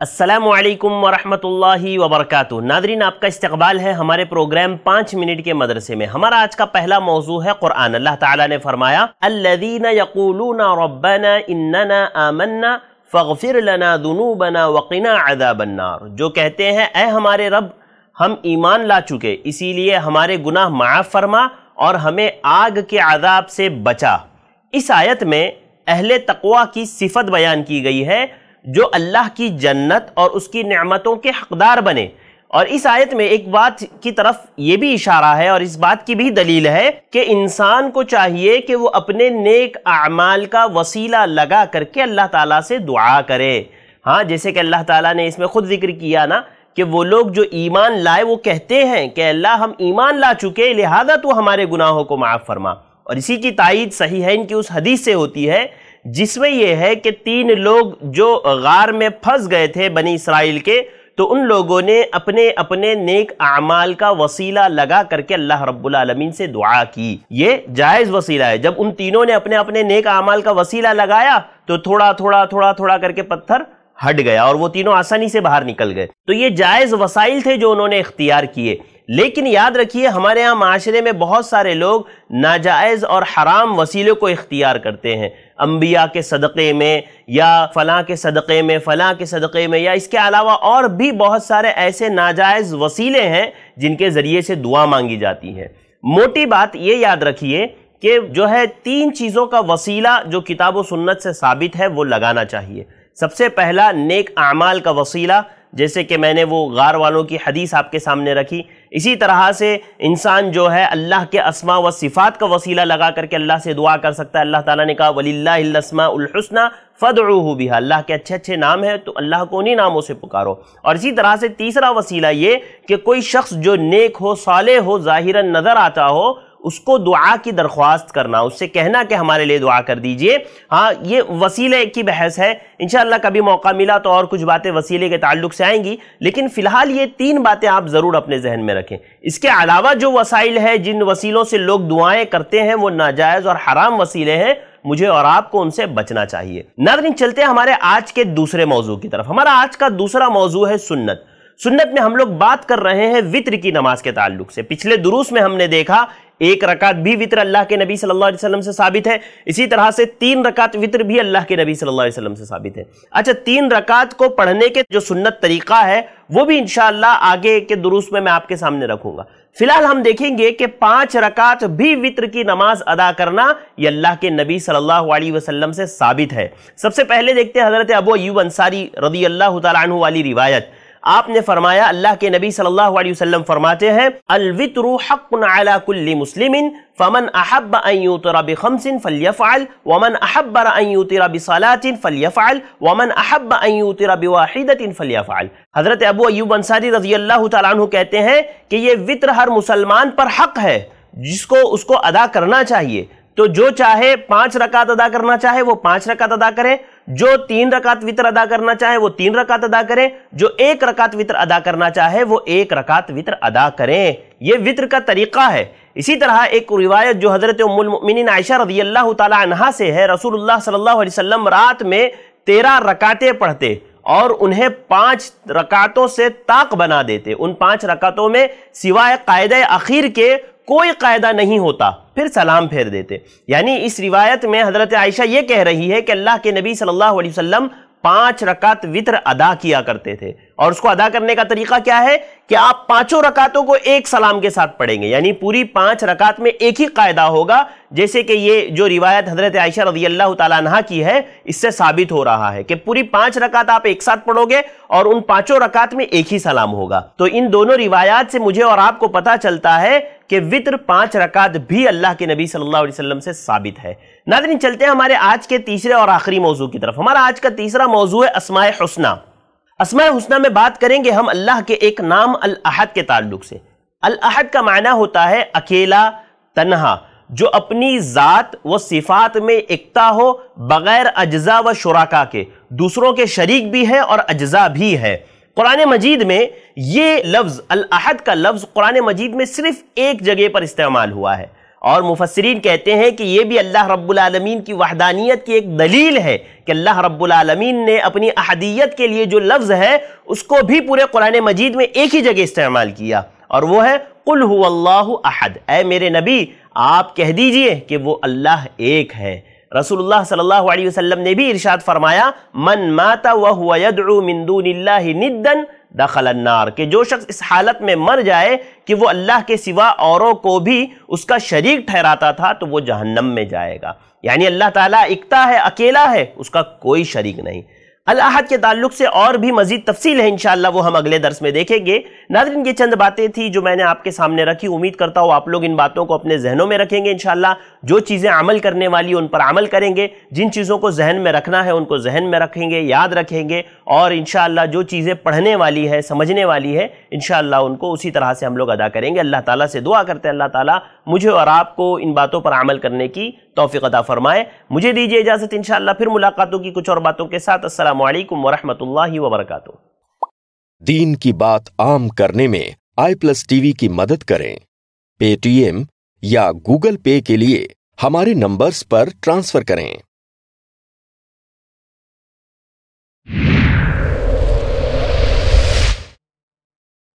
असलकम वरहमतुल्लि वबरकत नादरीन आपका इस्तबाल है हमारे प्रोग्राम पाँच मिनट के मदरसे में हमारा आज का पहला मौजू है क़ुरान अल्लाह ताला ने फरमाया अल्लदीन फ़िर लना दुनूबना जो कहते हैं ए हमारे रब हम ईमान ला चुके इसीलिए हमारे गुनाह माफ़ फरमा और हमें आग के आदाब से बचा इस आयत में अहल तकवा की सिफत बयान की गई है जो अल्लाह की जन्नत और उसकी नमतों के हकदार बने और इस आयत में एक बात की तरफ ये भी इशारा है और इस बात की भी दलील है कि इंसान को चाहिए कि वो अपने नेक अमाल का वसीला लगा करके अल्लाह ताला से दुआ करे हाँ जैसे कि अल्लाह ताला ने इसमें ख़ुद जिक्र किया ना कि वो लोग जो ईमान लाए वो कहते हैं कि अल्लाह हम ईमान ला चुके लिहाजा तो हमारे गुनाहों को माफ़ फरमा और इसी की तइद सही है इनकी उस हदीस से होती है जिसमें यह है कि तीन लोग जो गार में फंस गए थे बनी इसराइल के तो उन लोगों ने अपने अपने नेक अमाल का वसीला लगा करके अल्लाह रब्बुल आलमीन से दुआ की ये जायज़ वसीला है जब उन तीनों ने अपने अपने नेक अमाल का वसीला लगाया तो थोड़ा थोड़ा थोड़ा थोड़ा करके पत्थर हट गया और वो तीनों आसानी से बाहर निकल गए तो ये जायज़ वसाइल थे जो उन्होंने इख्तियार किए लेकिन याद रखिए हमारे यहाँ माशरे में बहुत सारे लोग नाजायज़ और हराम वसीलों को इख्तियार करते हैं अम्बिया के सदक़े में या फ़लाँ के सदक़े में फ़लाँ के सदक़े में या इसके अलावा और भी बहुत सारे ऐसे नाजायज़ वसीले हैं जिनके ज़रिए से दुआ मांगी जाती है मोटी बात ये याद रखिए कि जो है तीन चीज़ों का वसीला जो किताब व सुन्नत से साबित है वो लगाना चाहिए सबसे पहला नेक आमाल का वसीला जैसे कि मैंने वो गार वालों की हदीस आपके सामने रखी इसी तरह से इंसान जो है अल्लाह के असमा व सिफ़ात का वसीला लगा करके अल्लाह से दुआ कर सकता है अल्लाह ताला ने कहा वलीसमासना फ़दरू है अल्लाह के अच्छे अच्छे नाम हैं तो अल्लाह को उन्हीं नामों से पुकारो और इसी तरह से तीसरा वसीला ये कि कोई शख्स जो नेक हो साले हो ज़ाहिर नज़र आता हो उसको दुआ की दरख्वास्त करना उससे कहना कि हमारे लिए दुआ कर दीजिए हाँ ये वसीले की बहस है इन कभी मौका मिला तो और कुछ बातें वसीले के ताल्लुक से आएंगी लेकिन फ़िलहाल ये तीन बातें आप ज़रूर अपने जहन में रखें इसके अलावा जो वसाइल है जिन वसीलों से लोग दुआएं करते हैं वो नाजायज़ और हराम वसीले हैं मुझे और आपको उनसे बचना चाहिए नादरीन चलते हैं हमारे आज के दूसरे मौजू की तरफ हमारा आज का दूसरा मौजू है सुन्नत सुन्नत में हम लोग बात कर रहे हैं वित्र की नमाज के ताल्लुक से पिछले दुरुस में हमने देखा एक रकात भी वित्र अल्लाह के नबी सल्लल्लाहु अलैहि वसल्लम से साबित है इसी तरह से तीन रकात वित्र भी अल्लाह के नबी सल्लल्लाहु अलैहि वसल्लम से साबित है अच्छा तीन रकात को पढ़ने के जो सुन्नत तरीका है वो भी इनशाला आगे के दुरुस्त में मैं आपके सामने रखूंगा फिलहाल हम देखेंगे कि पांच रकात भी वितर की नमाज अदा करना ये अल्लाह के नबी सल्लल्लाहु अलैहि वसल्लम से साबित है सबसे पहले देखते हैं हजरत अबू अयूब अंसारी रदी अल्लाह तु वाली रिवायत आपने फरमाया अल्लाह के नबी सल्लल्लाहु अलैहि वसल्लम फरमाते हैं अलवित्रु हक़्क़ुन अला कुल्ली मुस्लिमिन फमन अहब अन यूतरा बिखमसिन फलयफ़अल वमन अहब अन यूतरा बिसलातिन फलयफ़अल वमन अहब अन यूतरा बिवाहिदतिन फलयफ़अल हज़रत अबू अय्यूब अंसारी रज़ी अल्लाह तआला अन्हु कहते हैं कि ये वित्र हर मुसलमान पर हक़ है जिसको उसको अदा करना चाहिए तो जो चाहे पांच रकात अदा करना चाहे वो पांच रकात अदा करे जो तीन रकात वितर अदा करना चाहे वो तीन रकात अदा करें जो एक रकात वितर अदा करना चाहे वो एक रकात वितर अदा करें ये वितर का तरीका है इसी तरह एक रिवायत जो हज़रत उमिन आयशा रजी अल्लाह तला से है रसूलुल्लाह सल्लल्लाहु अलैहि वसल्लम रात में तेरह रकातें पढ़ते और उन्हें पांच रकातों से ताक बना देते उन पांच रकातों में सिवाय कायद अखीर के कोई कायदा नहीं होता फिर सलाम फेर देते यानी इस रिवायत में हज़रत आयशा ये कह रही है कि अल्लाह के नबी सल्लल्लाहु अलैहि वसल्लम पांच रकात वितर अदा किया करते थे और उसको अदा करने का तरीका क्या है कि आप पांचों रकातों को एक सलाम के साथ पढ़ेंगे यानी पूरी पांच रकात में एक ही कायदा होगा जैसे कि ये जो रिवायत हजरत आयशा रजी अल्लाह तला की है इससे साबित हो रहा है कि पूरी पांच रकात आप एक साथ पढ़ोगे और उन पांचों रकात में एक ही सलाम होगा तो इन दोनों रिवायात से मुझे और आपको पता चलता है कि वित्र पांच रकात भी अल्लाह के नबी सल्लल्लाहु अलैहि वसल्लम से साबित है नादरी चलते हैं हमारे आज के तीसरे और आखिरी मौजू की तरफ हमारा आज का तीसरा मौजू है असमाय हसना असमाय हसना में बात करेंगे हम अल्लाह के एक नाम अलहद अहद के ताल्लुक से अलहद अहद का माना होता है अकेला तनहा जो अपनी ज़ात व सिफात में एकता हो बग़ैर अज्जा व शुराका के दूसरों के शरीक भी है और अज्जा भी है कुरान मजीद में ये लफ्ज़ अलहद अहद का लफ्ज़ कुरान मजीद में सिर्फ एक जगह पर इस्तेमाल हुआ है और मुफसरीन कहते हैं कि ये भी अल्लाह रब्बुलमीन की वहदानियत की एक दलील है कि अल्लाह रब्बुलमीन ने अपनी अहदियत के लिए जो लफ्ज़ है उसको भी पूरे कुरान मजीद में एक ही जगह इस्तेमाल किया और वो है कुल अहद ए मेरे नबी आप कह दीजिए कि वो अल्लाह एक है रसूलुल्लाह सल्लल्लाहु अलैहि वसल्लम ने भी इरशाद फरमाया मन माता वह मिंदून निद्दन अन्नार के जो शख्स इस हालत में मर जाए कि वो अल्लाह के सिवा औरों को भी उसका शरीक ठहराता था तो वो जहन्नम में जाएगा यानी अल्लाह ताला इकता है अकेला है उसका कोई शरीक नहीं अलाहद के ताल्लुक से और भी मजीद तफसील है इनशाला वो हम अगले दर्स में देखेंगे नाजरन ये चंद बातें थी जो मैंने आपके सामने रखी उम्मीद करता हूँ आप लोग इन बातों को अपने जहनों में रखेंगे इनशाला जो चीज़ें अमल करने वाली उन पर अमल करेंगे जिन चीज़ों को जहन में रखना है उनको जहन में रखेंगे याद रखेंगे और इनशाला जो चीज़ें पढ़ने वाली है समझने वाली है इनशाला उनको उसी तरह से हम लोग अदा करेंगे अल्लाह ताली से दुआ करते हैं अल्लाह ताली मुझे और आपको इन बातों पर अमल करने की तोफ़ी अदा फरमाए मुझे दीजिए इजाज़त इन फिर मुलाकातों की कुछ और बातों के साथ असल वरहमल वबरक दीन की बात आम करने में आई प्लस टीवी की मदद करें पेटीएम या गूगल पे के लिए हमारे नंबर्स पर ट्रांसफर करें